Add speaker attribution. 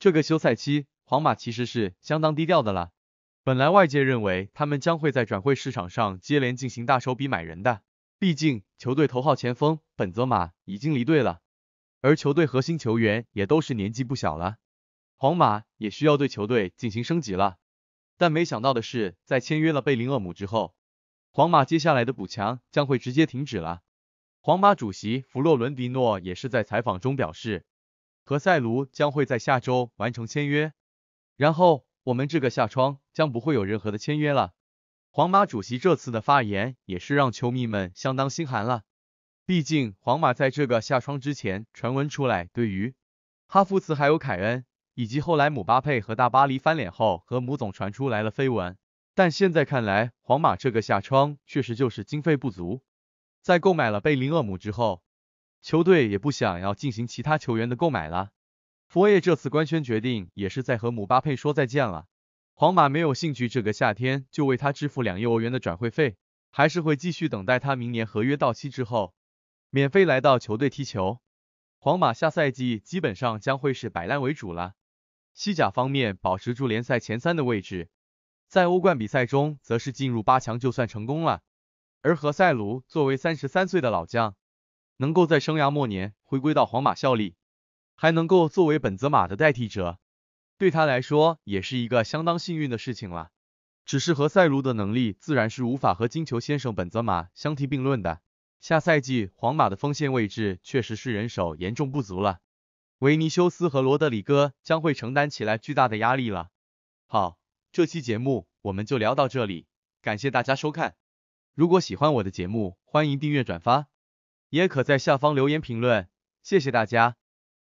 Speaker 1: 这个休赛期，皇马其实是相当低调的了。本来外界认为他们将会在转会市场上接连进行大手笔买人的，毕竟球队头号前锋本泽马已经离队了，而球队核心球员也都是年纪不小了，皇马也需要对球队进行升级了。但没想到的是，在签约了贝林厄姆之后，皇马接下来的补强将会直接停止了。皇马主席弗洛伦蒂诺也是在采访中表示。和塞卢将会在下周完成签约，然后我们这个夏窗将不会有任何的签约了。皇马主席这次的发言也是让球迷们相当心寒了，毕竟皇马在这个夏窗之前传闻出来对于哈弗茨还有凯恩，以及后来姆巴佩和大巴黎翻脸后和姆总传出来了绯闻，但现在看来皇马这个夏窗确实就是经费不足，在购买了贝林厄姆之后。球队也不想要进行其他球员的购买了。佛爷这次官宣决定也是在和姆巴佩说再见了。皇马没有兴趣这个夏天就为他支付两亿欧元的转会费，还是会继续等待他明年合约到期之后，免费来到球队踢球。皇马下赛季基本上将会是摆烂为主了。西甲方面保持住联赛前三的位置，在欧冠比赛中则是进入八强就算成功了。而何塞卢作为三十三岁的老将，能够在生涯末年回归到皇马效力，还能够作为本泽马的代替者，对他来说也是一个相当幸运的事情了。只是和塞卢的能力自然是无法和金球先生本泽马相提并论的。下赛季皇马的锋线位置确实是人手严重不足了，维尼修斯和罗德里戈将会承担起来巨大的压力了。好，这期节目我们就聊到这里，感谢大家收看。如果喜欢我的节目，欢迎订阅转发。也可在下方留言评论，谢谢大家。